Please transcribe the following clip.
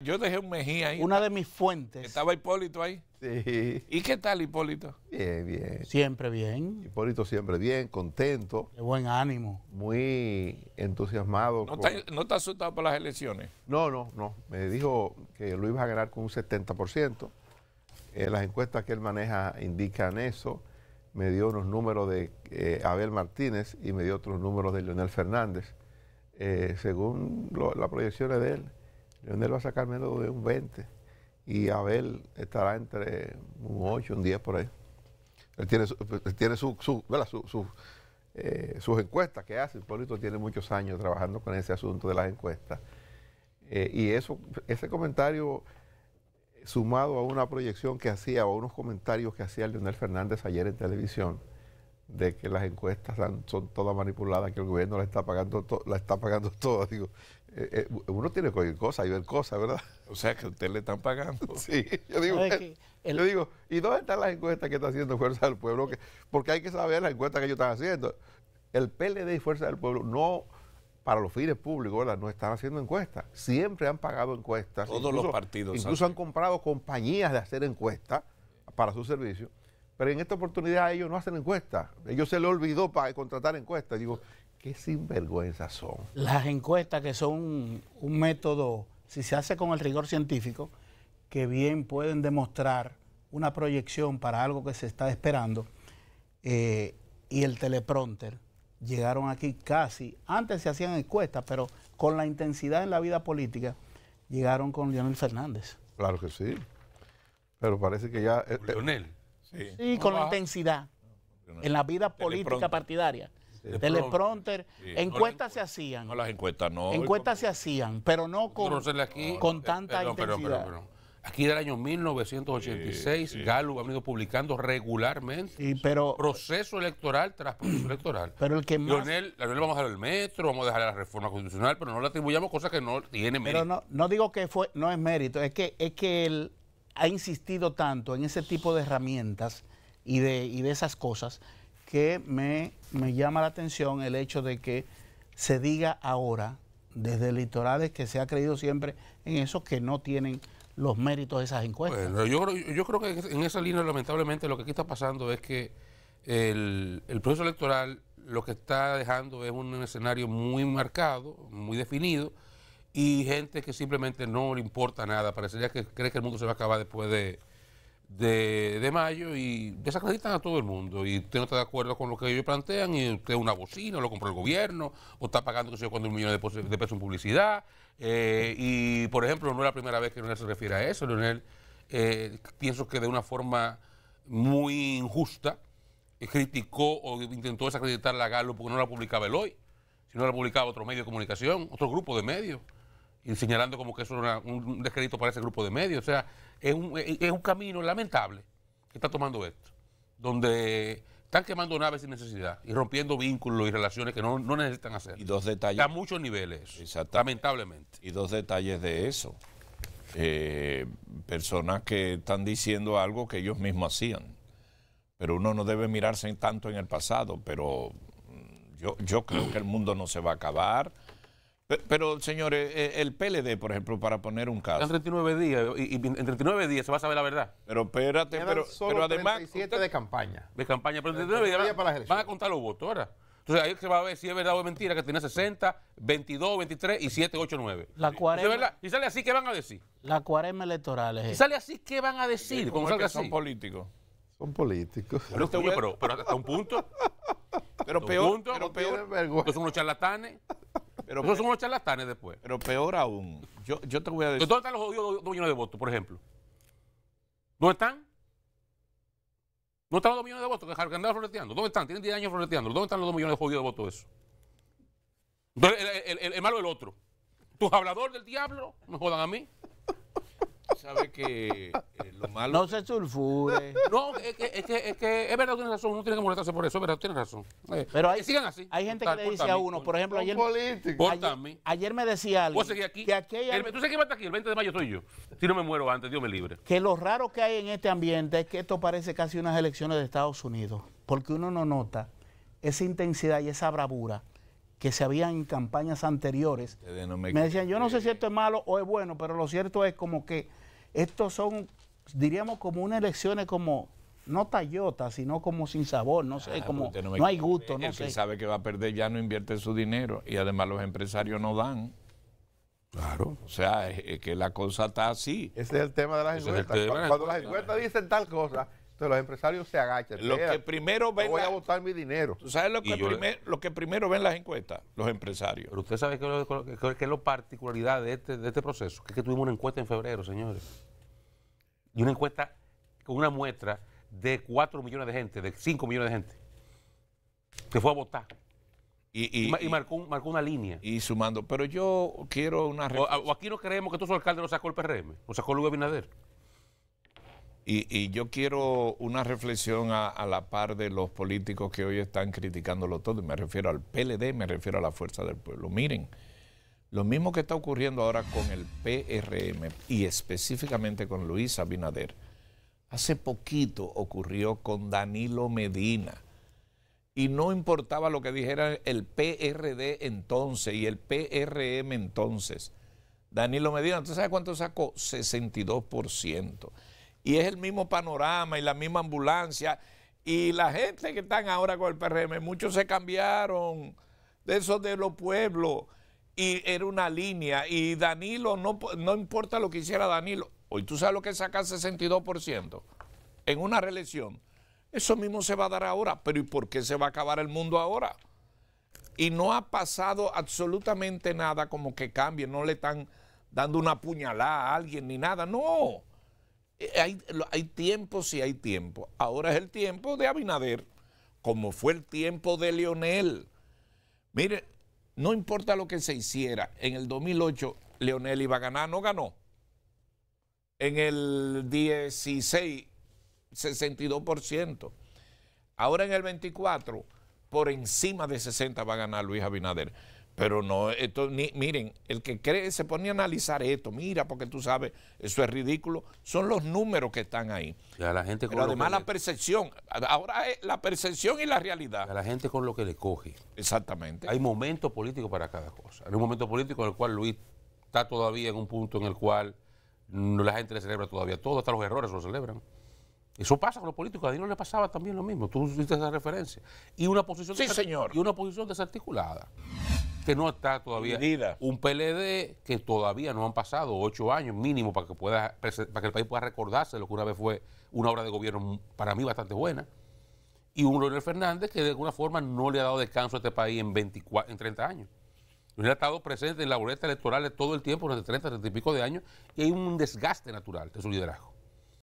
Yo dejé un Mejía ahí. Una de mis fuentes. Estaba Hipólito ahí. Sí. ¿Y qué tal Hipólito? Bien, bien. Siempre bien. Hipólito siempre bien, contento. De buen ánimo. Muy entusiasmado. ¿No, está, asustado por las elecciones? No, no, no. Me dijo que lo iba a ganar con un 70%. Eh, las encuestas que él maneja indican eso. Me dio unos números de eh, Abel Martínez y me dio otros números de Leonel Fernández, eh, según las proyecciones de él. Leonel va a sacar menos de un 20 y Abel estará entre un 8, un 10 por ahí. Él tiene, su, tiene eh, sus encuestas que hace. Hipólito tiene muchos años trabajando con ese asunto de las encuestas. Eh, y eso, ese comentario sumado a una proyección que hacía o unos comentarios que hacía Leonel Fernández ayer en televisión, de que las encuestas son, todas manipuladas, que el gobierno la está pagando, la está pagando todo. Digo, eh, eh, uno tiene que oír cosas y ver cosas, ¿verdad? O sea que a usted le están pagando. Sí, eh, yo digo, ¿y dónde están las encuestas que está haciendo Fuerza del Pueblo? Que, porque hay que saber las encuestas que ellos están haciendo. El PLD y Fuerza del Pueblo no para los fines públicos, ¿verdad? No están haciendo encuestas. Siempre han pagado encuestas. Todos los partidos. Incluso han comprado compañías de hacer encuestas para su servicio. Pero en esta oportunidad ellos no hacen encuestas. Ellos se les olvidó para contratar encuestas. Digo, qué sinvergüenzas son. Las encuestas que son un, método, si se hace con el rigor científico, que bien pueden demostrar una proyección para algo que se está esperando, eh, y el teleprompter llegaron aquí casi, antes se hacían encuestas, pero con la intensidad en la vida política, llegaron con Leonel Fernández. Claro que sí, pero parece que ya... Eh, eh, Leonel. Sí, con intensidad. En la vida política partidaria. Teleprompter. Encuestas se hacían. No, las encuestas no. Encuestas se hacían, pero no con, con eh, tanta intensidad. Aquí del año 1986, galu Galo ha venido publicando regularmente pero, proceso electoral tras proceso electoral. Pero el que vamos a dejar el metro, vamos a dejar la reforma constitucional, pero no le atribuyamos cosas que no tiene mérito. Pero no, no digo que fue, no es mérito, es que, es que el, ha insistido tanto en ese tipo de herramientas y de, de esas cosas que me, llama la atención el hecho de que se diga ahora desde litorales que se ha creído siempre en eso que no tienen los méritos de esas encuestas. yo, yo creo que en esa línea lamentablemente lo que aquí está pasando es que el proceso electoral lo que está dejando es un escenario muy marcado, muy definido, y gente que simplemente no le importa nada. Parecería que cree que el mundo se va a acabar después de, de, mayo y desacreditan a todo el mundo. Y usted no está de acuerdo con lo que ellos plantean y usted es una bocina, lo compró el gobierno, o está pagando, cuando un millón de, de pesos en publicidad. Eh, y, por ejemplo, no es la primera vez que Leonel se refiere a eso. Leonel, eh, pienso que de una forma muy injusta, eh, criticó o intentó desacreditar a Galo porque no la publicaba el hoy, sino la publicaba otro medio de comunicación, otro grupo de medios y señalando como que eso era un descrédito para ese grupo de medios. O sea, es un, camino lamentable que está tomando esto, donde están quemando naves sin necesidad y rompiendo vínculos y relaciones que no, necesitan hacer. Y dos detalles. A muchos niveles, lamentablemente. Y dos detalles de eso. Eh, personas que están diciendo algo que ellos mismos hacían. Pero uno no debe mirarse tanto en el pasado, pero yo, yo creo que el mundo no se va a acabar pero, señores, eh, el PLD, por ejemplo, para poner un caso. En 39 días, y, en 39 días se va a saber la verdad. Pero espérate, pero, además. 37 de campaña. De campaña, pero en 39 días van a contar los votos, ahora. Entonces ahí se va a ver si es verdad o es mentira que tiene 60, 22, 23 y 7, 8, 9. La cuarema, y sale así, ¿qué van a decir? La cuarema electoral es. Eh. Y sale así, ¿qué van a decir? Como salga así? Son políticos. Son políticos. Pero, hasta un punto. Pero peor, punto, pero peor. Son unos charlatanes. Pero Esos son unos charlatanes después. Pero peor aún, yo, yo te voy a decir. ¿Dónde están los jodidos millones de votos, por ejemplo? ¿Dónde están? ¿Dónde están los 2 millones de votos que andaban floreteando? ¿Dónde están? Tienen 10 años floreteando. ¿Dónde están los dos millones de jodidos de votos eso? Entonces, el, el, es el malo otro. Tus hablador del diablo, me jodan a mí. Eh, no se sulfure. No, es que es, que, es, que, es verdad que tiene razón, uno tiene que molestarse por eso, verdad tiene razón. Eh, pero hay, sigan así. Hay gente que le dice a uno, por ejemplo, ayer, ayer, me decía algo. Que aquí Tú sabes que va aquí, el 20 de mayo soy yo. Si no me muero antes, Dios me libre. Que lo raro que hay en este ambiente es que esto parece casi unas elecciones de Estados Unidos, porque uno no nota esa intensidad y esa bravura que se habían en campañas anteriores. me, decían, yo no sé si esto es malo o es bueno, pero lo cierto es como que estos son, diríamos, como unas elecciones como no Toyota, sino como sin sabor, no sé, ah, como no, hay gusto, el no el que sabe que va a perder ya no invierte su dinero y además los empresarios no dan. Claro. O sea, es, que la cosa está así. Ese es el tema de las encuestas. cuando las encuestas dicen tal cosa, los empresarios se agachan. Lo que primero ven. Voy a votar mi dinero. ¿Tú sabes lo que, lo que primero ven las encuestas? Los empresarios. Pero usted sabe que, es la particularidad este, de este, proceso, que que tuvimos una encuesta en febrero, señores. Y una encuesta con una muestra de 4 millones de gente, de 5 millones de gente, que fue a votar. Y, marcó, una línea. Y sumando. Pero yo quiero una. O, aquí no creemos que todo su alcalde no sacó el PRM, lo sacó Luis Abinader. Y, yo quiero una reflexión a, la par de los políticos que hoy están criticándolo todo, me refiero al PLD, me refiero a la fuerza del pueblo. Miren, lo mismo que está ocurriendo ahora con el PRM y específicamente con Luis Abinader, hace poquito ocurrió con Danilo Medina. Y no importaba lo que dijera el PRD entonces y el PRM entonces. Danilo Medina, ¿tú sabes cuánto sacó? 62% y es el mismo panorama y la misma ambulancia. Y la gente que están ahora con el PRM, muchos se cambiaron de esos de los pueblos y era una línea. Y Danilo, no, no importa lo que hiciera Danilo, hoy tú sabes lo que saca el 62% en una reelección. Eso mismo se va a dar ahora, pero ¿y por qué se va a acabar el mundo ahora? Y no ha pasado absolutamente nada como que cambie, no le están dando una puñalada a alguien ni nada, no. Eh, hay, tiempo, sí hay tiempo. Ahora es el tiempo de Abinader, como fue el tiempo de Leonel. Mire, no importa lo que se hiciera, en el 2008 Leonel iba a ganar, no ganó. En el 16, 62%. Ahora en el 24, por encima de 60 va a ganar Luis Abinader. Pero no, esto, ni, miren, el que cree se pone a analizar esto, mira, porque tú sabes, eso es ridículo. Son los números que están ahí. la gente Pero además la percepción, ahora es la percepción y la realidad. A la gente con lo que le coge. Exactamente. Hay momentos políticos para cada cosa. Hay un momento político en el cual Luis está todavía en un punto en el cual mm, la gente le celebra todavía todo, hasta los errores lo celebran. Eso pasa con los políticos. A no le pasaba también lo mismo. Tú hiciste esa referencia. Y una posición, Y una posición desarticulada. Que no está todavía. Un PLD que todavía no han pasado ocho años mínimo para que, pueda, para que el país pueda recordarse lo que una vez fue una obra de gobierno para mí bastante buena. Y un Leonel Fernández que de alguna forma no le ha dado descanso a este país en, 24, en 30 años. Leonel ha estado presente en la boleta electoral todo el tiempo, durante 30, 30 y pico de años. Y hay un desgaste natural de su liderazgo.